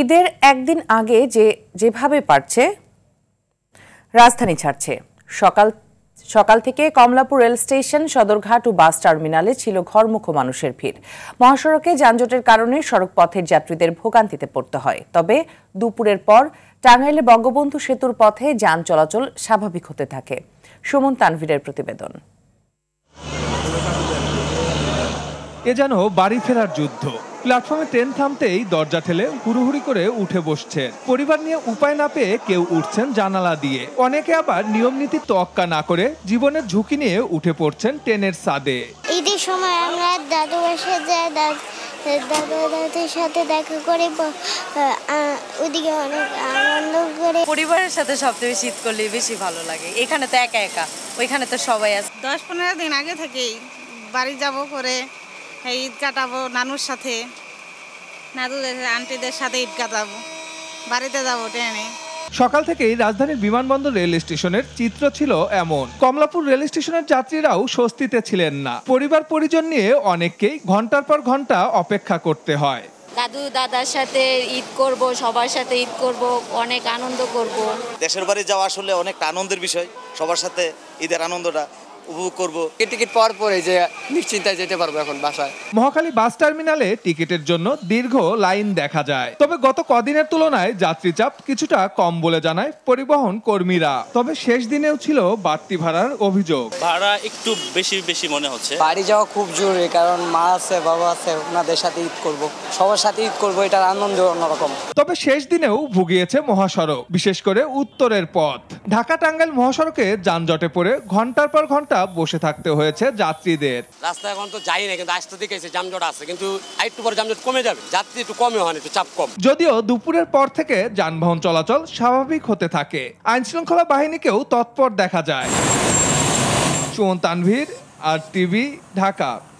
ঈদের একদিন আগে যে যেভাবে পারছে রাজধানী ছাড়ছে সকাল সকাল থেকে কমলাপুর রেল স্টেশন সদরঘাট ও বাস টার্মিনালে ছিল ঘরমুখো মানুষের ভিড় মহাসড়কে যানজটের কারণে সড়ক পথের যাত্রীদের ভোগান্তিতে পড়তে হয় তবে দুপুরের পর টাঙ্গাইলে বঙ্গবন্ধু সেতুর পথে যান চলাচল স্বাভাবিক হতে থাকে সুমন তানভীরের প্রতিবেদন এ যেন বাড়ি ফেরার যুদ্ধ প্ল্যাটফর্মে ট্রেন থামতেই দরজা ঠেলে হুড়ুহুড়ি করে উঠে বসছে পরিবার নিয়ে উপায় না পেয়ে কেউ উঠছেন জানালা দিয়ে অনেকে আবার নিয়ম নীতি তক্কা না করে জীবনের ঝুঁকি নিয়ে উঠে পড়ছেন ট্রেনের সাদে ঈদের সময় আমরা দাদু বাসা যাই দাদু দাদুর সাথে দেখা করে ওদিকে অনেক আনন্দ করে পরিবারের সাথে সবচেয়ে বেশি ঈদ করলে বেশি ভালো লাগে এখানে তো একা একা ওইখানে তো সবাই আছে দশ পনেরো দিন আগে থেকেই বাড়ি যাব করে হ্যাঁ, ঈদ কাটাবো নানুর সাথে নাদুদের আন্টিদের সাথে ঈদ কাটাবো বাড়িতে যাবো ট্রেনে সকাল থেকেই রাজধানীর বিমানবন্দর রেল স্টেশনের চিত্র ছিল এমন কমলাপুর রেল স্টেশনের যাত্রীরাও স্বস্তিতে ছিলেন না পরিবার পরিজন নিয়ে অনেককেই ঘন্টার পর ঘন্টা অপেক্ষা করতে হয় দাদু দাদার সাথে ঈদ করব সবার সাথে ঈদ করব অনেক আনন্দ করব দেশের বাড়ি যাওয়া আসলে অনেক আনন্দের বিষয় সবার সাথে ঈদের আনন্দটা উপভোগ করব টিকিট পাওয়ার পরে যে নিশ্চিন্তায় যেতে পারবো এখন বাসায় বাস টার্মিনালে টিকিটের জন্য দীর্ঘ লাইন দেখা যায় তবে গত কদিনের তুলনায় যাত্রী চাপ কিছুটা কম বলে জানায় পরিবহন কর্মীরা তবে শেষ দিনেও ছিল বাড়তি ভাড়ার অভিযোগ ভাড়া একটু বেশি বেশি মনে হচ্ছে বাড়ি যাওয়া খুব জরুরি কারণ মা আছে বাবা আছে ওনাদের সাথে ঈদ করবো সবার সাথে ঈদ করবো এটার আনন্দ অন্যরকম তবে শেষ দিনেও ভুগিয়েছে মহাসড়ক বিশেষ করে উত্তরের পথ ঢাকা টাঙ্গাইল মহাসড়কে যানজটে পড়ে ঘন্টার পর ঘন্টা ঘন্টা বসে থাকতে হয়েছে যাত্রীদের রাস্তা এখন তো যাই না কিন্তু আসতে দিকে জামজট আছে কিন্তু একটু পরে জামজট কমে যাবে যাত্রী একটু কমে হয় একটু চাপ কম যদিও দুপুরের পর থেকে যানবাহন চলাচল স্বাভাবিক হতে থাকে আইনশৃঙ্খলা বাহিনীকেও তৎপর দেখা যায় সুমন তানভীর আর টিভি ঢাকা